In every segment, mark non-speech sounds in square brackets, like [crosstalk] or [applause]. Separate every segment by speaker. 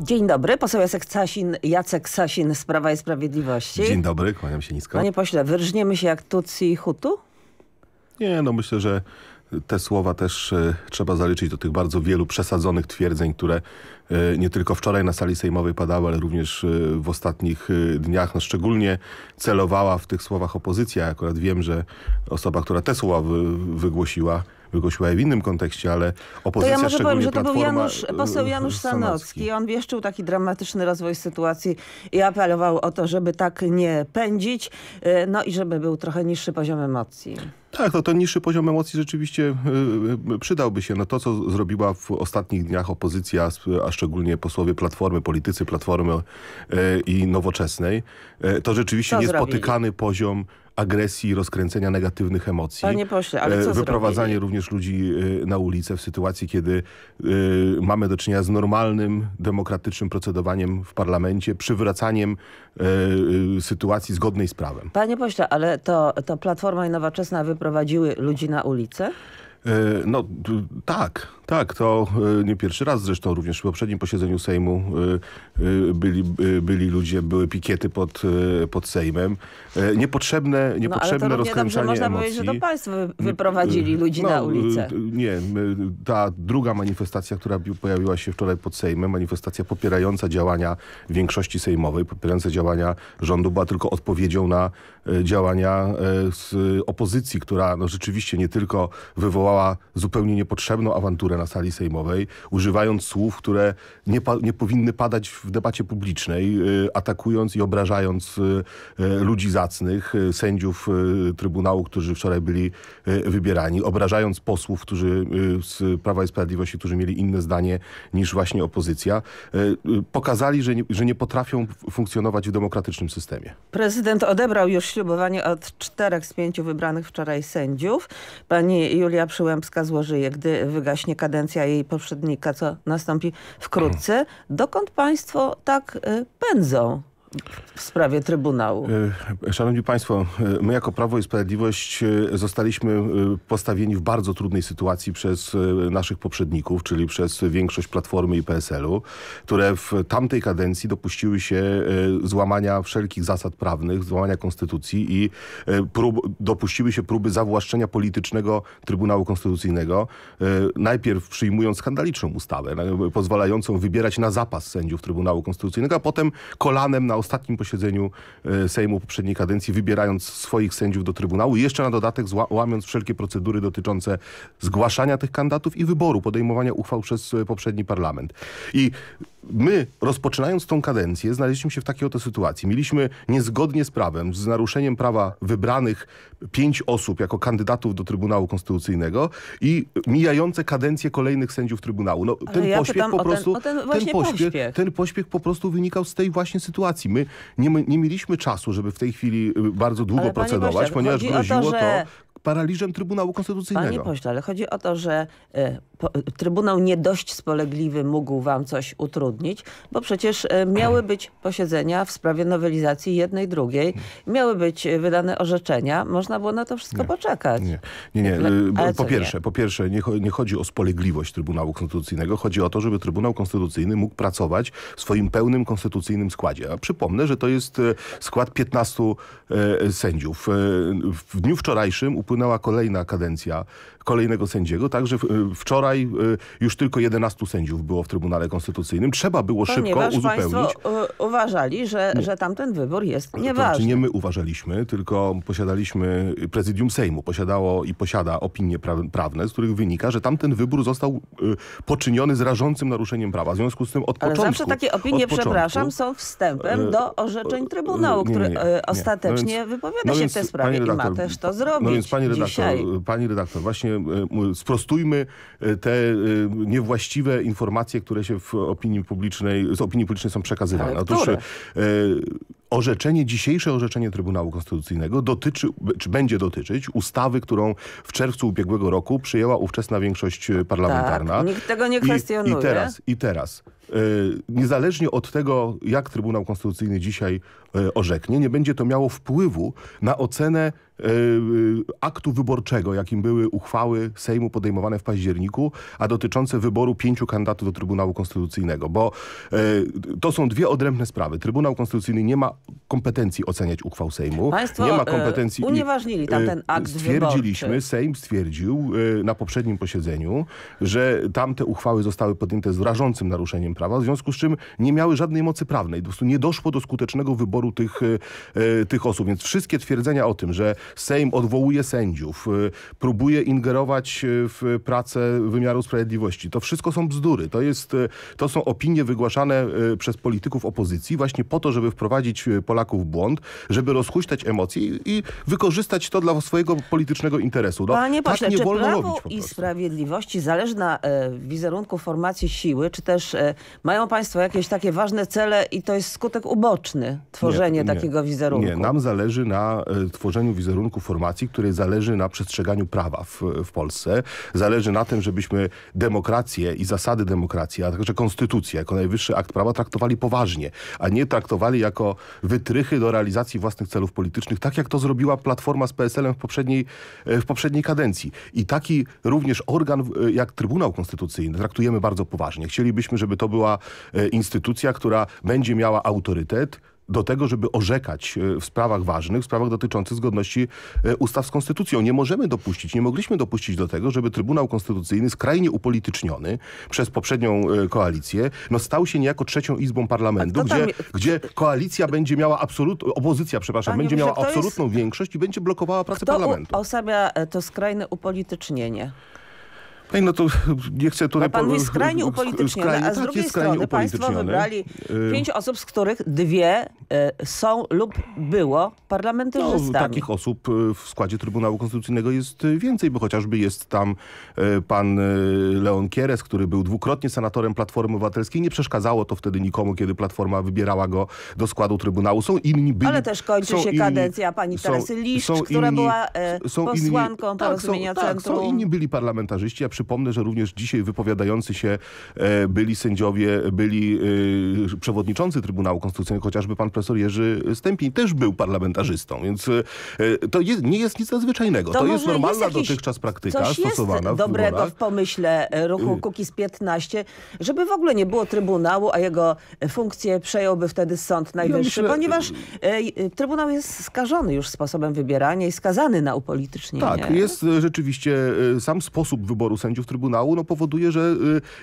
Speaker 1: Dzień dobry, poseł Jacek Sasin, Jacek Sasin z Prawa i Sprawiedliwości. Dzień
Speaker 2: dobry, kłaniam się nisko. Panie
Speaker 1: pośle, wyrżniemy się jak Tutsi i Hutu?
Speaker 2: Nie, no myślę, że te słowa też y, trzeba zaliczyć do tych bardzo wielu przesadzonych twierdzeń, które y, nie tylko wczoraj na sali sejmowej padały, ale również y, w ostatnich dniach. No, szczególnie celowała w tych słowach opozycja. Akurat wiem, że osoba, która te słowa wy, wygłosiła, wygłosiła je w innym kontekście, ale opozycja, to ja może powiem, że to był Janusz, y, poseł Janusz Sanocki. Sanocki.
Speaker 1: On wieszczył taki dramatyczny rozwój sytuacji i apelował o to, żeby tak nie pędzić, y, no i żeby był trochę niższy poziom emocji.
Speaker 2: Tak, no ten niższy poziom emocji rzeczywiście y, przydałby się. No to, co zrobiła w ostatnich dniach opozycja, a szczególnie posłowie Platformy, politycy Platformy i Nowoczesnej, to rzeczywiście co niespotykany zrobili? poziom agresji, rozkręcenia negatywnych emocji. Panie pośle, ale e, co Wyprowadzanie zrobili? również ludzi e, na ulicę w sytuacji, kiedy e, mamy do czynienia z normalnym, demokratycznym procedowaniem w parlamencie, przywracaniem sytuacji zgodnej z prawem.
Speaker 1: Panie pośle, ale to, to Platforma i Nowoczesna wyprowadziły ludzi na ulicę?
Speaker 2: No tak, tak, to e, nie pierwszy raz zresztą również w poprzednim posiedzeniu Sejmu e, e, byli, byli ludzie, były pikiety pod, pod Sejmem. Niepotrzebne, niepotrzebne no, rozkręcanie można emocji. Można powiedzieć, że to państwo
Speaker 1: wyprowadzili ludzi no, na ulicę.
Speaker 2: Nie, ta druga manifestacja, która pojawiła się wczoraj pod Sejmem, manifestacja popierająca działania większości sejmowej, popierająca działania rządu, była tylko odpowiedzią na działania z opozycji, która no, rzeczywiście nie tylko wywołała zupełnie niepotrzebną awanturę na sali sejmowej, używając słów, które nie, nie powinny padać w debacie publicznej, y, atakując i obrażając y, y, ludzi zacnych, sędziów Trybunału, którzy wczoraj byli wybierani, obrażając posłów którzy z Prawa i Sprawiedliwości, którzy mieli inne zdanie niż właśnie opozycja, pokazali, że nie, że nie potrafią funkcjonować w demokratycznym systemie.
Speaker 1: Prezydent odebrał już ślubowanie od czterech z pięciu wybranych wczoraj sędziów. Pani Julia Przyłębska złoży je, gdy wygaśnie kadencja kadencja jej poprzednika, co nastąpi wkrótce. Dokąd państwo tak y,
Speaker 2: pędzą? w sprawie Trybunału. E, szanowni Państwo, e, my jako Prawo i Sprawiedliwość e, zostaliśmy postawieni w bardzo trudnej sytuacji przez naszych poprzedników, czyli przez większość Platformy i PSL-u, które w tamtej kadencji dopuściły się złamania wszelkich zasad prawnych, złamania konstytucji i prób, dopuściły się próby zawłaszczenia politycznego Trybunału Konstytucyjnego, najpierw przyjmując skandaliczną ustawę, pozwalającą wybierać na zapas sędziów Trybunału Konstytucyjnego, a potem kolanem na ostatnim posiedzeniu e, Sejmu poprzedniej kadencji, wybierając swoich sędziów do Trybunału. i Jeszcze na dodatek łamiąc wszelkie procedury dotyczące zgłaszania tych kandydatów i wyboru, podejmowania uchwał przez e, poprzedni parlament. I my, rozpoczynając tą kadencję, znaleźliśmy się w takiej oto sytuacji. Mieliśmy niezgodnie z prawem, z naruszeniem prawa wybranych pięć osób jako kandydatów do Trybunału Konstytucyjnego i mijające kadencje kolejnych sędziów Trybunału. No, ten ja pośpiech po prostu... Ten, ten, ten, pośpiech, pośpiech. ten pośpiech po prostu wynikał z tej właśnie sytuacji. My nie, nie mieliśmy czasu, żeby w tej chwili y, bardzo długo Ale procedować, ponieważ groziło to, to paraliżem Trybunału Konstytucyjnego. Panie
Speaker 1: pośle, ale chodzi o to, że y, po, Trybunał nie dość spolegliwy mógł wam coś utrudnić, bo przecież y, miały być posiedzenia w sprawie nowelizacji jednej, drugiej. Miały być e, wydane orzeczenia. Można było na to wszystko nie, poczekać. Nie,
Speaker 2: nie. nie. po, pierwsze, nie? po pierwsze, nie, nie chodzi o spolegliwość Trybunału Konstytucyjnego. Chodzi o to, żeby Trybunał Konstytucyjny mógł pracować w swoim pełnym konstytucyjnym składzie. A przypomnę, że to jest skład 15 sędziów. w dniu wczorajszym upłynęła kolejna kadencja kolejnego sędziego. Także y, wczoraj y, już tylko 11 sędziów było w Trybunale Konstytucyjnym. Trzeba było Ponieważ szybko uzupełnić.
Speaker 1: uważali, że, nie. że tamten wybór jest nieważny. znaczy nie
Speaker 2: my uważaliśmy, tylko posiadaliśmy, y, prezydium Sejmu posiadało i posiada opinie prawne, z których wynika, że tamten wybór został poczyniony z rażącym naruszeniem prawa. W związku z tym od Ale początku... zawsze takie opinie, początku, przepraszam, są
Speaker 1: wstępem do orzeczeń Trybunału, nie, nie, który ostatecznie no więc, wypowiada no się w tej sprawie redaktor, i ma też to zrobić. No więc, pani redaktor,
Speaker 2: pani redaktor, właśnie e, sprostujmy e, te e, niewłaściwe informacje, które się w opinii publicznej, z opinii publicznej są przekazywane. Otóż orzeczenie, dzisiejsze orzeczenie Trybunału Konstytucyjnego dotyczy, czy będzie dotyczyć ustawy, którą w czerwcu ubiegłego roku przyjęła ówczesna większość parlamentarna. Tak, nikt tego nie kwestionuje. I, i teraz, i teraz niezależnie od tego, jak Trybunał Konstytucyjny dzisiaj orzeknie, nie będzie to miało wpływu na ocenę E, e, aktu wyborczego, jakim były uchwały Sejmu podejmowane w październiku, a dotyczące wyboru pięciu kandydatów do Trybunału Konstytucyjnego, bo e, to są dwie odrębne sprawy. Trybunał Konstytucyjny nie ma kompetencji oceniać uchwał Sejmu. Państwo nie ma kompetencji. unieważnili tamten akt Stwierdziliśmy, wyborczy. Sejm stwierdził na poprzednim posiedzeniu, że tamte uchwały zostały podjęte z rażącym naruszeniem prawa, w związku z czym nie miały żadnej mocy prawnej. Po prostu nie doszło do skutecznego wyboru tych, tych osób. Więc wszystkie twierdzenia o tym, że Sejm odwołuje sędziów, y, próbuje ingerować y, w pracę wymiaru sprawiedliwości. To wszystko są bzdury. To, jest, y, to są opinie wygłaszane przez polityków opozycji właśnie po to, żeby wprowadzić Polaków w błąd, żeby rozhuśtać emocje i wykorzystać to dla swojego politycznego interesu. No, Panie tak nie czy wolno Prawu
Speaker 1: i Sprawiedliwości zależy na e, wizerunku formacji siły, czy też e, mają państwo jakieś takie ważne cele i to jest skutek uboczny tworzenie nie, nie, takiego wizerunku? Nie, nam
Speaker 2: zależy na e, tworzeniu wizerunku kierunku formacji, której zależy na przestrzeganiu prawa w, w Polsce. Zależy na tym, żebyśmy demokrację i zasady demokracji, a także konstytucję jako najwyższy akt prawa traktowali poważnie, a nie traktowali jako wytrychy do realizacji własnych celów politycznych, tak jak to zrobiła Platforma z PSL-em w poprzedniej, e, w poprzedniej kadencji. I taki również organ e, jak Trybunał Konstytucyjny traktujemy bardzo poważnie. Chcielibyśmy, żeby to była e, instytucja, która będzie miała autorytet, do tego, żeby orzekać e, w sprawach ważnych, w sprawach dotyczących zgodności e, ustaw z konstytucją. Nie możemy dopuścić, nie mogliśmy dopuścić do tego, żeby Trybunał Konstytucyjny, skrajnie upolityczniony przez poprzednią e, koalicję, no stał się niejako trzecią izbą parlamentu, gdzie, gdzie koalicja będzie miała absolut, opozycja, przepraszam, Panie będzie miała absolutną jest... większość i będzie blokowała pracę kto parlamentu.
Speaker 1: Kto osamia to skrajne upolitycznienie?
Speaker 2: No, no to [laughs] nie chcę tutaj... pan jest skrajnie upolityczniony, skrajnie, a z tak, drugiej strony państwo wybrali y- pięć
Speaker 1: osób, z których dwie y, są lub było parlamentarzystami. No, takich
Speaker 2: osób y, w składzie Trybunału Konstytucyjnego jest więcej, bo chociażby jest tam pan Leon Kieres, który był dwukrotnie senatorem Platformy Obywatelskiej. Nie przeszkadzało to wtedy nikomu, kiedy Platforma wybierała go do składu Trybunału. Są inni byli... Ale też kończy się inni, kadencja pani Teresy Liszcz, która inni, była e, posłanką inni, tak, Porozumienia tak, Centrum. Są inni byli parlamentarzyści, a Przypomnę, że również dzisiaj wypowiadający się e, byli sędziowie, byli e, przewodniczący Trybunału Konstytucyjnego, chociażby pan profesor Jerzy Stępień też był parlamentarzystą, więc e, to jest, nie jest nic nadzwyczajnego. To, to jest normalna jest dotychczas praktyka coś stosowana. Jest dobrego w, wyborach. w
Speaker 1: pomyśle ruchu y. Kukiz 15, żeby w ogóle nie było Trybunału, a jego funkcję przejąłby wtedy Sąd Najwyższy, myślę, ponieważ y. y, Trybunał jest skażony już sposobem wybierania i skazany na upolitycznienie. Tak,
Speaker 2: jest rzeczywiście sam sposób wyboru sędziów sędziów Trybunału no, powoduje, że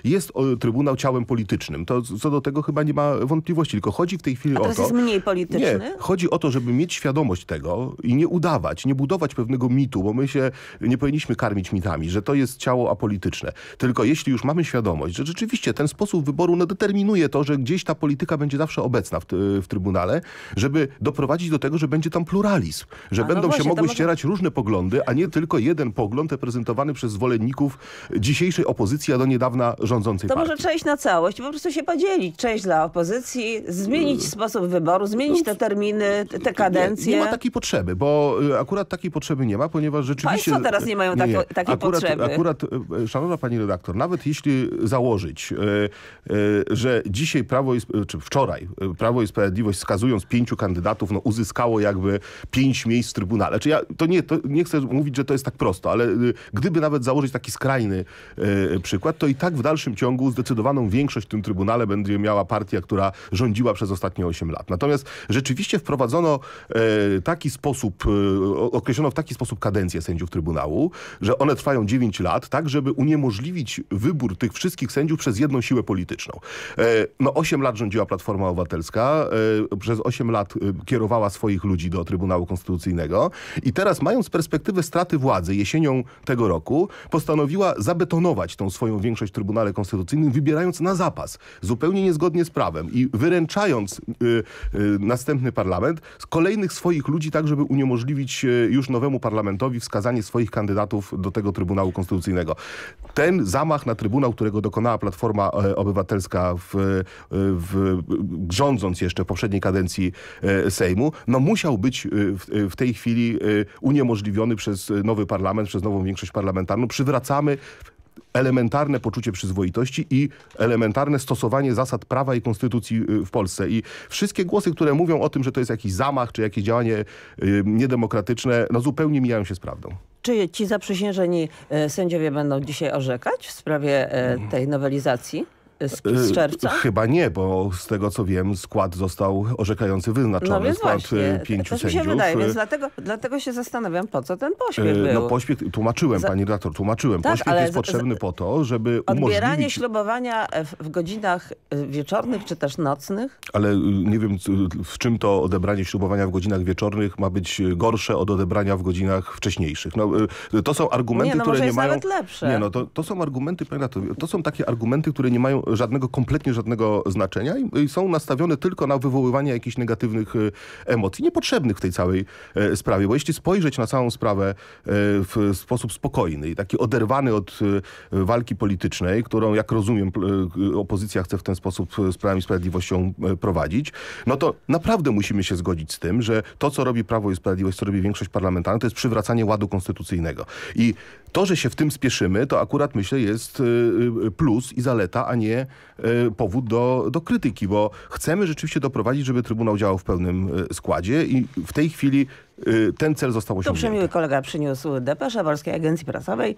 Speaker 2: y, jest Trybunał ciałem politycznym. To co do tego chyba nie ma wątpliwości, tylko chodzi w tej chwili A teraz o to... jest mniej
Speaker 1: polityczny? Nie, chodzi
Speaker 2: o to, żeby mieć świadomość tego i nie udawać, nie budować pewnego mitu, bo my się nie powinniśmy karmić mitami, że to jest ciało apolityczne. Tylko jeśli już mamy świadomość, że rzeczywiście ten sposób wyboru no, determinuje to, że gdzieś ta polityka będzie zawsze obecna w, y, w Trybunale, żeby doprowadzić do tego, że będzie tam pluralizm, że a będą no właśnie, się mogły mogą... ścierać różne poglądy, a nie tylko jeden pogląd reprezentowany przez zwolenników dzisiejszej opozycji, a do niedawna rządzącej to partii.
Speaker 1: To może część na całość, po prostu się podzielić. Część dla opozycji, zmienić y, sposób wyboru, zmienić no te terminy, te kadencje. Nie, nie, ma
Speaker 2: takiej potrzeby, bo y, akurat takiej potrzeby nie ma, ponieważ rzeczywiście... Państwo teraz nie mają tak, nie, takiej akurat, potrzeby. Akurat, y, szanowna pani redaktor, nawet jeśli założyć, że dzisiaj Prawo i, czy wczoraj Prawo i Sprawiedliwość wskazując pięciu kandydatów, no uzyskało jakby pięć miejsc w Trybunale. Czy ja, to nie, to nie chcę mówić, że to jest tak prosto, ale gdyby nawet założyć taki skrajny skrajny e, przykład, to i tak w dalszym ciągu zdecydowaną większość w tym Trybunale będzie miała partia, która rządziła przez ostatnie 8 lat. Natomiast rzeczywiście wprowadzono e, taki sposób, e, określono w taki sposób kadencję sędziów Trybunału, że one trwają 9 lat, tak żeby uniemożliwić wybór tych wszystkich sędziów przez jedną siłę polityczną. E, no 8 lat rządziła Platforma Obywatelska, e, przez 8 lat e, kierowała swoich ludzi do Trybunału Konstytucyjnego i teraz mając perspektywę straty władzy jesienią tego roku, postanowiła zabetonować tą swoją większość w Trybunale Konstytucyjnym, wybierając na zapas, zupełnie niezgodnie z prawem i wyręczając y, y, następny parlament z kolejnych swoich ludzi, tak żeby uniemożliwić y, już nowemu parlamentowi wskazanie swoich kandydatów do tego Trybunału Konstytucyjnego. Ten zamach na Trybunał, którego dokonała Platforma e, Obywatelska w, e, w, rządząc jeszcze poprzedniej kadencji e, Sejmu, no musiał być w, w tej chwili uniemożliwiony przez nowy parlament, przez nową większość parlamentarną. Przywracamy elementarne poczucie przyzwoitości i elementarne stosowanie zasad prawa i konstytucji y, w Polsce. I wszystkie głosy, które mówią o tym, że to jest jakiś zamach czy jakieś działanie y, niedemokratyczne, no zupełnie mijają się z prawdą.
Speaker 1: Czy ci zaprzysiężeni y, sędziowie będą dzisiaj orzekać w sprawie tej nowelizacji? E, z, z czerwca? E,
Speaker 2: chyba nie, bo z tego co wiem skład został orzekający wyznaczony, no więc skład e, właśnie, tak, tak pięciu to sędziów. Mi się wydaje, więc
Speaker 1: dlatego, dlatego się zastanawiam, po co ten pośpiech no, był. No pośpiech,
Speaker 2: tłumaczyłem Za... pani redaktor, tłumaczyłem. Tak, pośpiech jest potrzebny po to, żeby umożliwić... Odbieranie
Speaker 1: ślubowania w, w godzinach wieczornych czy też nocnych?
Speaker 2: Ale y, nie wiem w czym to odebranie ślubowania w godzinach wieczornych ma być gorsze od odebrania w godzinach wcześniejszych. No, to są argumenty, nie, no, które nie mają... Nie, no to, to są argumenty, pani redaktor, to są takie argumenty, które nie mają żadnego, kompletnie żadnego znaczenia i są nastawione tylko na wywoływanie jakichś negatywnych e, emocji, niepotrzebnych w tej całej e, sprawie, bo jeśli spojrzeć na całą sprawę e, w sposób spokojny i taki oderwany od walki politycznej, którą jak rozumiem opozycja chce w ten sposób z Prawem i Sprawiedliwością prowadzić, no to naprawdę musimy się zgodzić z tym, że to co robi Prawo i Sprawiedliwość, co robi większość parlamentarna, to jest przywracanie ładu konstytucyjnego. I to, że się w tym spieszymy, to akurat myślę jest y, y, plus i zaleta, a nie y, powód do, do krytyki, bo chcemy rzeczywiście doprowadzić, żeby Trybunał działał w pełnym składzie i w tej chwili ten cel został osiągnięty. Tu
Speaker 1: przemiły kolega przyniósł depeszę Polskiej Agencji Prasowej,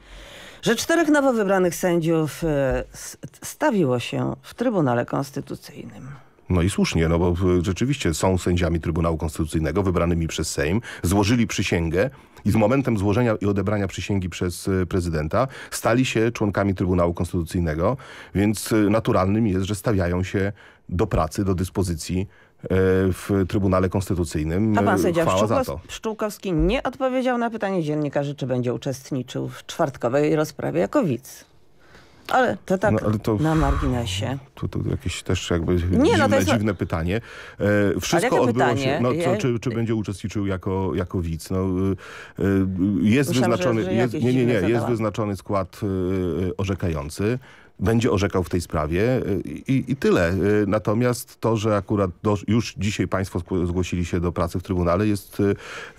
Speaker 1: że czterech nowo wybranych sędziów stawiło się w Trybunale Konstytucyjnym.
Speaker 2: No i słusznie, no bo rzeczywiście są sędziami Trybunału Konstytucyjnego wybranymi przez Sejm, złożyli przysięgę i z momentem złożenia i odebrania przysięgi przez e, prezydenta stali się członkami Trybunału Konstytucyjnego, więc e, naturalnym jest, że stawiają się do pracy, do dyspozycji e, w Trybunale Konstytucyjnym. A pan sędzia Pszczółkos
Speaker 1: Pszczółkowski nie odpowiedział na pytanie dziennikarzy, czy będzie uczestniczył w czwartkowej rozprawie jako
Speaker 2: widz. Ale to tak no, ale to na marginesie. To, to jakieś też jakby nie, no dziwne, no jest... dziwne pytanie. E, wszystko odbyło pytanie? się... No, to, czy, czy będzie uczestniczył jako, jako widz? No, e, e jest Myślałem, wyznaczony... Że, że jest, nie, nie, nie. Jest wyznaczony skład e, e orzekający będzie orzekał w tej sprawie i, i tyle. Natomiast to, że akurat do, już dzisiaj państwo zgłosili się do pracy w Trybunale jest y,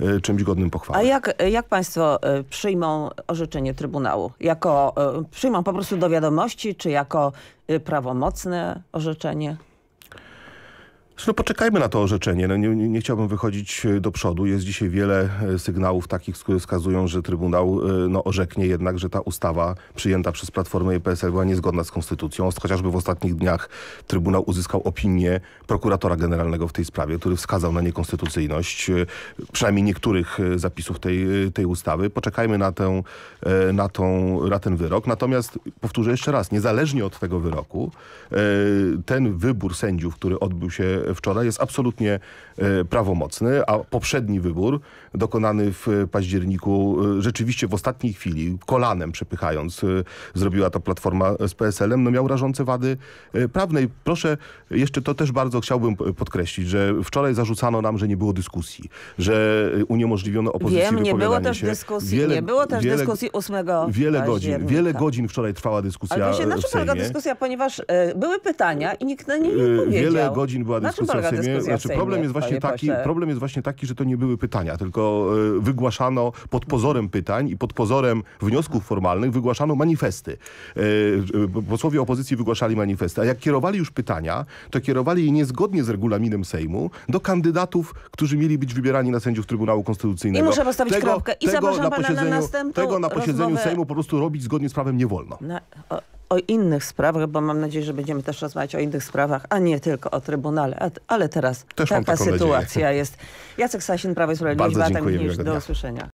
Speaker 2: y, czymś godnym pochwały.
Speaker 1: A jak, jak państwo y, przyjmą orzeczenie Trybunału? Jako, przyjmą po prostu do wiadomości, czy jako prawomocne orzeczenie?
Speaker 2: No poczekajmy na to orzeczenie. No nie, nie, chciałbym wychodzić e, do przodu. Jest dzisiaj wiele e, sygnałów takich, które wskazują, że Trybunał e, no, orzeknie jednak, że ta ustawa przyjęta przez Platformę i PSL była niezgodna z Konstytucją. Chociażby w ostatnich dniach Trybunał uzyskał opinię prokuratora generalnego w tej sprawie, który wskazał na niekonstytucyjność przynajmniej niektórych zapisów tej, tej ustawy. Poczekajmy na, tę, na, tą, na ten wyrok. Natomiast powtórzę jeszcze raz, niezależnie od tego wyroku, ten wybór sędziów, który odbył się wczoraj jest absolutnie e, prawomocny, a poprzedni wybór dokonany w październiku e, rzeczywiście w ostatniej chwili, kolanem przepychając, e, zrobiła to Platforma z PSL-em, no miał rażące wady prawne. I proszę, jeszcze to też bardzo chciałbym podkreślić, że wczoraj zarzucano nam, że nie było dyskusji, że uniemożliwiono opozycji Wiem, nie było też się. dyskusji, wiele, nie było też wiele, dyskusji
Speaker 1: 8 Wiele godzin, wiele
Speaker 2: godzin wczoraj trwała dyskusja Ale się, na czym polega dyskusja,
Speaker 1: ponieważ y, były pytania i nikt na nie nie odpowiedział. Wiele godzin była dyskusja dyskusja w Sejmie. Znaczy, problem, jest właśnie taki, problem
Speaker 2: jest właśnie taki, że to nie były pytania, tylko e, wygłaszano pod pozorem pytań i pod pozorem wniosków formalnych wygłaszano manifesty. E, e, posłowie opozycji wygłaszali manifesty, a jak kierowali już pytania, to kierowali je niezgodnie z regulaminem Sejmu do kandydatów, którzy mieli być wybierani na sędziów Trybunału Konstytucyjnego. I muszę postawić tego, kropkę. I tego zapraszam na pana na następną Tego na posiedzeniu rozmowę... Sejmu po prostu robić zgodnie z prawem nie wolno.
Speaker 1: Na, o o innych sprawach, bo mam nadzieję, że będziemy też rozmawiać o innych sprawach, a nie tylko o Trybunale. Ale teraz też taka sytuacja nadzieję. jest. Jacek Sasin, Prawo i Sprawiedliwość, Batem Niż. Do usłyszenia.